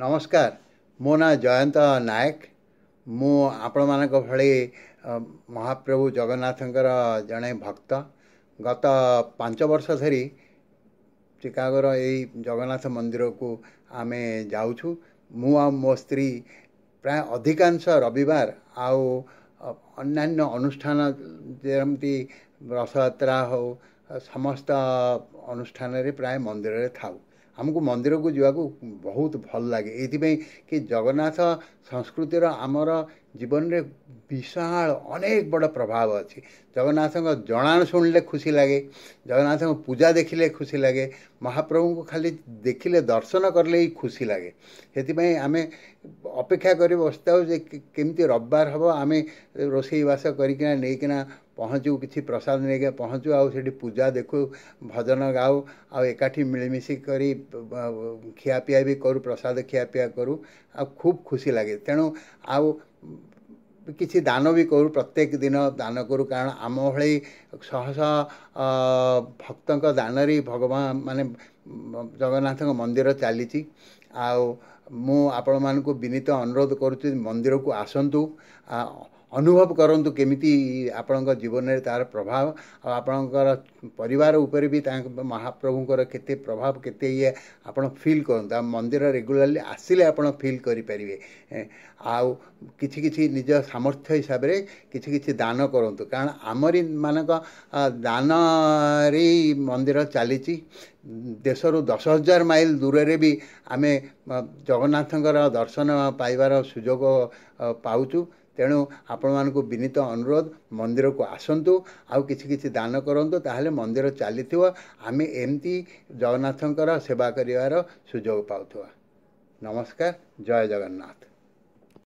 ନମସ୍କାର ମୋ ନାଁ ଜୟନ୍ତ ନାୟକ ମୁଁ ଆପଣମାନଙ୍କ ଭଳି ମହାପ୍ରଭୁ ଜଗନ୍ନାଥଙ୍କର ଜଣେ ଭକ୍ତ ଗତ ପାଞ୍ଚ ବର୍ଷ ଧରି ଚିକାଗୋର ଏଇ ଜଗନ୍ନାଥ ମନ୍ଦିରକୁ ଆମେ ଯାଉଛୁ ମୁଁ ଆଉ ମୋ ସ୍ତ୍ରୀ ପ୍ରାୟ ଅଧିକାଂଶ ରବିବାର ଆଉ ଅନ୍ୟାନ୍ୟ ଅନୁଷ୍ଠାନ ଯେମିତି ରଥଯାତ୍ରା ହେଉ ସମସ୍ତ ଅନୁଷ୍ଠାନରେ ପ୍ରାୟ ମନ୍ଦିରରେ ଥାଉ ଆମକୁ ମନ୍ଦିରକୁ ଯିବାକୁ ବହୁତ ଭଲ ଲାଗେ ଏଇଥିପାଇଁ କି ଜଗନ୍ନାଥ ସଂସ୍କୃତିର ଆମର ଜୀବନରେ ବିଶାଳ ଅନେକ ବଡ଼ ପ୍ରଭାବ ଅଛି ଜଗନ୍ନାଥଙ୍କ ଜଣାଣ ଶୁଣିଲେ ଖୁସି ଲାଗେ ଜଗନ୍ନାଥଙ୍କ ପୂଜା ଦେଖିଲେ ଖୁସି ଲାଗେ ମହାପ୍ରଭୁଙ୍କୁ ଖାଲି ଦେଖିଲେ ଦର୍ଶନ କରିଲେ ହିଁ ଖୁସି ଲାଗେ ସେଥିପାଇଁ ଆମେ ଅପେକ୍ଷା କରି ବସିଥାଉ ଯେ କେମିତି ରବିବାର ହେବ ଆମେ ରୋଷେଇବାସ କରିକିନା ନେଇକିନା ପହଞ୍ଚୁ କିଛି ପ୍ରସାଦ ନେଇକି ପହଞ୍ଚୁ ଆଉ ସେଠି ପୂଜା ଦେଖୁ ଭଜନ ଗାଉ ଆଉ ଏକାଠି ମିଳିମିଶି କରି ଖିଆପିଆ ବି କରୁ ପ୍ରସାଦ ଖିଆ ପିଆ କରୁ ଆଉ ଖୁବ୍ ଖୁସି ଲାଗେ ତେଣୁ ଆଉ କିଛି ଦାନ ବି କରୁ ପ୍ରତ୍ୟେକ ଦିନ ଦାନ କରୁ କାରଣ ଆମ ଭଳି ଶହ ଶହ ଭକ୍ତଙ୍କ ଦାନରେ ଭଗବାନ ମାନେ ଜଗନ୍ନାଥଙ୍କ ମନ୍ଦିର ଚାଲିଛି ଆଉ ମୁଁ ଆପଣମାନଙ୍କୁ ବିନୀତ ଅନୁରୋଧ କରୁଛି ମନ୍ଦିରକୁ ଆସନ୍ତୁ ଅନୁଭବ କରନ୍ତୁ କେମିତି ଆପଣଙ୍କ ଜୀବନରେ ତା'ର ପ୍ରଭାବ ଆଉ ଆପଣଙ୍କର ପରିବାର ଉପରେ ବି ତାଙ୍କ ମହାପ୍ରଭୁଙ୍କର କେତେ ପ୍ରଭାବ କେତେ ଇଏ ଆପଣ ଫିଲ୍ କରନ୍ତୁ ଆଉ ମନ୍ଦିର ରେଗୁଲାରଲି ଆସିଲେ ଆପଣ ଫିଲ୍ କରିପାରିବେ ଆଉ କିଛି କିଛି ନିଜ ସାମର୍ଥ୍ୟ ହିସାବରେ କିଛି କିଛି ଦାନ କରନ୍ତୁ କାରଣ ଆମରି ମାନଙ୍କ ଦାନରେ ମନ୍ଦିର ଚାଲିଛି ଦେଶରୁ ଦଶ ହଜାର ମାଇଲ ଦୂରରେ ବି ଆମେ ଜଗନ୍ନାଥଙ୍କର ଦର୍ଶନ ପାଇବାର ସୁଯୋଗ ପାଉଛୁ ତେଣୁ ଆପଣମାନଙ୍କୁ ବିନୀତ ଅନୁରୋଧ ମନ୍ଦିରକୁ ଆସନ୍ତୁ ଆଉ କିଛି କିଛି ଦାନ କରନ୍ତୁ ତାହେଲେ ମନ୍ଦିର ଚାଲିଥିବ ଆମେ ଏମିତି ଜଗନ୍ନାଥଙ୍କର ସେବା କରିବାର ସୁଯୋଗ ପାଉଥିବା ନମସ୍କାର ଜୟ ଜଗନ୍ନାଥ